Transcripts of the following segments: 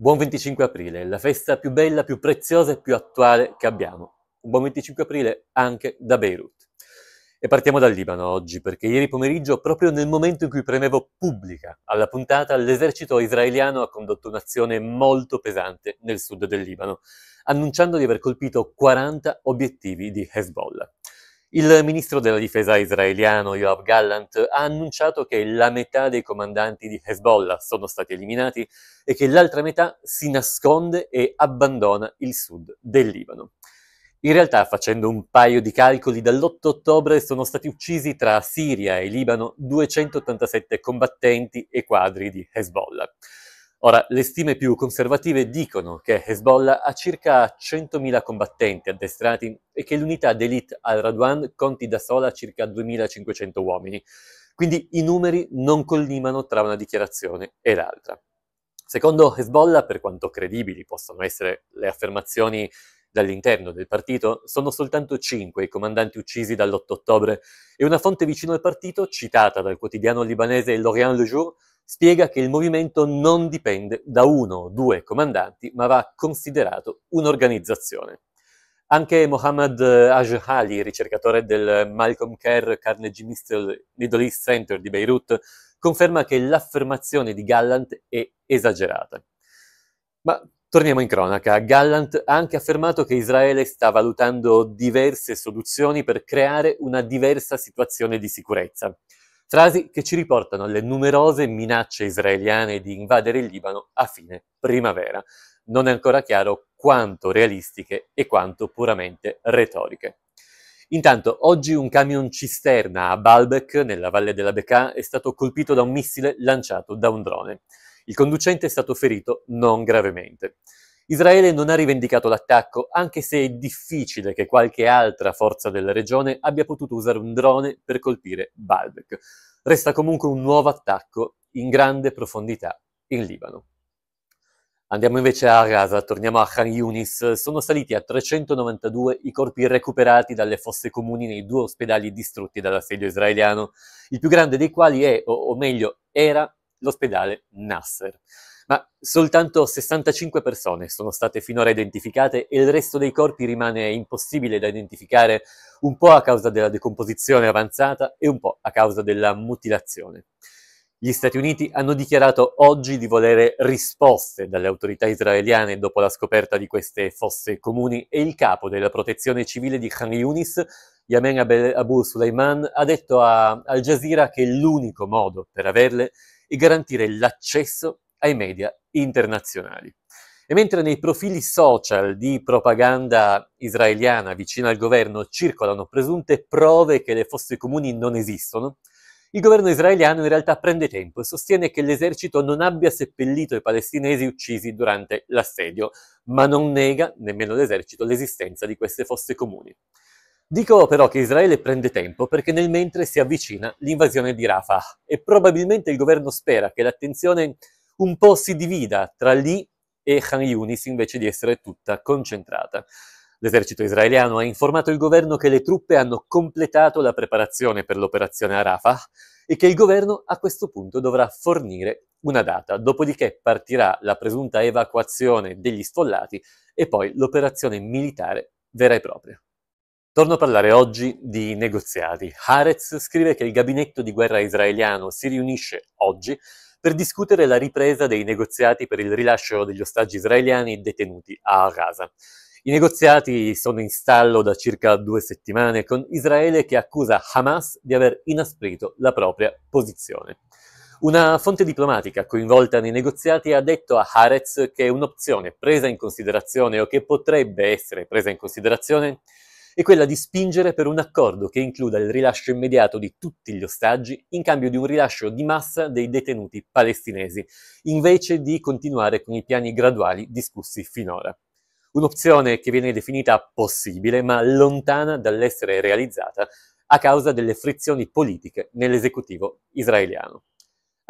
Buon 25 aprile, la festa più bella, più preziosa e più attuale che abbiamo. Un buon 25 aprile anche da Beirut. E partiamo dal Libano oggi, perché ieri pomeriggio, proprio nel momento in cui premevo pubblica alla puntata, l'esercito israeliano ha condotto un'azione molto pesante nel sud del Libano, annunciando di aver colpito 40 obiettivi di Hezbollah. Il ministro della difesa israeliano Yoav Gallant ha annunciato che la metà dei comandanti di Hezbollah sono stati eliminati e che l'altra metà si nasconde e abbandona il sud del Libano. In realtà, facendo un paio di calcoli, dall'8 ottobre sono stati uccisi tra Siria e Libano 287 combattenti e quadri di Hezbollah. Ora, le stime più conservative dicono che Hezbollah ha circa 100.000 combattenti addestrati e che l'unità d'elite al-Radwan conti da sola circa 2.500 uomini. Quindi i numeri non collimano tra una dichiarazione e l'altra. Secondo Hezbollah, per quanto credibili possano essere le affermazioni dall'interno del partito, sono soltanto 5 i comandanti uccisi dall'8 ottobre e una fonte vicino al partito, citata dal quotidiano libanese L'Orient Le Jour, spiega che il movimento non dipende da uno o due comandanti, ma va considerato un'organizzazione. Anche Mohammad eh, Ajhali, ricercatore del Malcolm Kerr Carnegie Middle East Center di Beirut, conferma che l'affermazione di Gallant è esagerata. Ma torniamo in cronaca. Gallant ha anche affermato che Israele sta valutando diverse soluzioni per creare una diversa situazione di sicurezza frasi che ci riportano alle numerose minacce israeliane di invadere il Libano a fine primavera. Non è ancora chiaro quanto realistiche e quanto puramente retoriche. Intanto, oggi un camion cisterna a Baalbek, nella valle della Bekaa, è stato colpito da un missile lanciato da un drone. Il conducente è stato ferito non gravemente. Israele non ha rivendicato l'attacco, anche se è difficile che qualche altra forza della regione abbia potuto usare un drone per colpire Baalbek. Resta comunque un nuovo attacco in grande profondità in Libano. Andiamo invece a Gaza, torniamo a Khan Yunis. Sono saliti a 392 i corpi recuperati dalle fosse comuni nei due ospedali distrutti dall'assedio israeliano, il più grande dei quali è, o, meglio, era l'ospedale Nasser ma soltanto 65 persone sono state finora identificate e il resto dei corpi rimane impossibile da identificare un po' a causa della decomposizione avanzata e un po' a causa della mutilazione. Gli Stati Uniti hanno dichiarato oggi di volere risposte dalle autorità israeliane dopo la scoperta di queste fosse comuni e il capo della protezione civile di Khan Yunis, Yamen Abu Sulaiman, ha detto a Al Jazeera che l'unico modo per averle è garantire l'accesso ai media internazionali. E mentre nei profili social di propaganda israeliana vicina al governo circolano presunte prove che le fosse comuni non esistono, il governo israeliano in realtà prende tempo e sostiene che l'esercito non abbia seppellito i palestinesi uccisi durante l'assedio, ma non nega, nemmeno l'esercito, l'esistenza di queste fosse comuni. Dico però che Israele prende tempo perché nel mentre si avvicina l'invasione di Rafah e probabilmente il governo spera che l'attenzione un po' si divida tra lì e Khan Yunis invece di essere tutta concentrata. L'esercito israeliano ha informato il governo che le truppe hanno completato la preparazione per l'operazione Arafah e che il governo a questo punto dovrà fornire una data, dopodiché partirà la presunta evacuazione degli sfollati e poi l'operazione militare vera e propria. Torno a parlare oggi di negoziati. Haaretz scrive che il gabinetto di guerra israeliano si riunisce oggi per discutere la ripresa dei negoziati per il rilascio degli ostaggi israeliani detenuti a Gaza. I negoziati sono in stallo da circa due settimane con Israele che accusa Hamas di aver inasprito la propria posizione. Una fonte diplomatica coinvolta nei negoziati ha detto a Haaretz che un'opzione presa in considerazione o che potrebbe essere presa in considerazione è quella di spingere per un accordo che includa il rilascio immediato di tutti gli ostaggi in cambio di un rilascio di massa dei detenuti palestinesi, invece di continuare con i piani graduali discussi finora. Un'opzione che viene definita possibile, ma lontana dall'essere realizzata a causa delle frizioni politiche nell'esecutivo israeliano.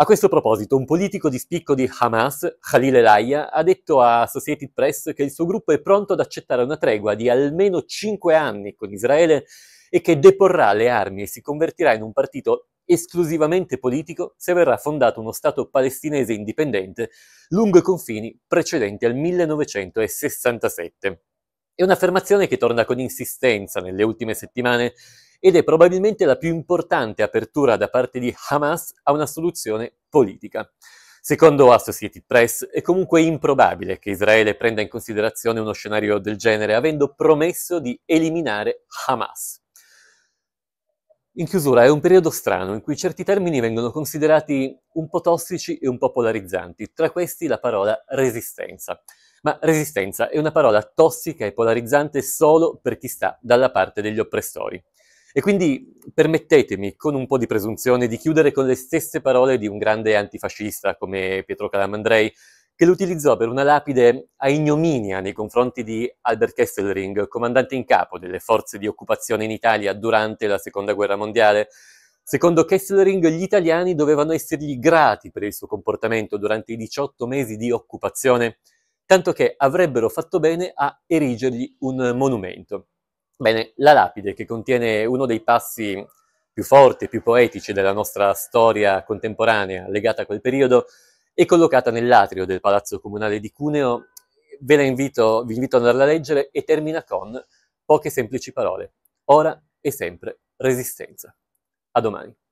A questo proposito, un politico di spicco di Hamas, Khalil Elaya, ha detto a Associated Press che il suo gruppo è pronto ad accettare una tregua di almeno 5 anni con Israele e che deporrà le armi e si convertirà in un partito esclusivamente politico se verrà fondato uno Stato palestinese indipendente lungo i confini precedenti al 1967. È un'affermazione che torna con insistenza nelle ultime settimane ed è probabilmente la più importante apertura da parte di Hamas a una soluzione politica. Secondo Associated Press è comunque improbabile che Israele prenda in considerazione uno scenario del genere, avendo promesso di eliminare Hamas. In chiusura, è un periodo strano in cui certi termini vengono considerati un po' tossici e un po' polarizzanti, tra questi la parola resistenza. Ma resistenza è una parola tossica e polarizzante solo per chi sta dalla parte degli oppressori. E quindi permettetemi, con un po' di presunzione, di chiudere con le stesse parole di un grande antifascista come Pietro Calamandrei, che utilizzò per una lapide a ignominia nei confronti di Albert Kesselring, comandante in capo delle forze di occupazione in Italia durante la Seconda Guerra Mondiale. Secondo Kesselring, gli italiani dovevano essergli grati per il suo comportamento durante i 18 mesi di occupazione, tanto che avrebbero fatto bene a erigergli un monumento. Bene, la lapide che contiene uno dei passi più forti, più poetici della nostra storia contemporanea legata a quel periodo, è collocata nell'atrio del Palazzo Comunale di Cuneo. Ve la invito, vi invito ad andarla a leggere e termina con poche semplici parole. Ora e sempre resistenza. A domani.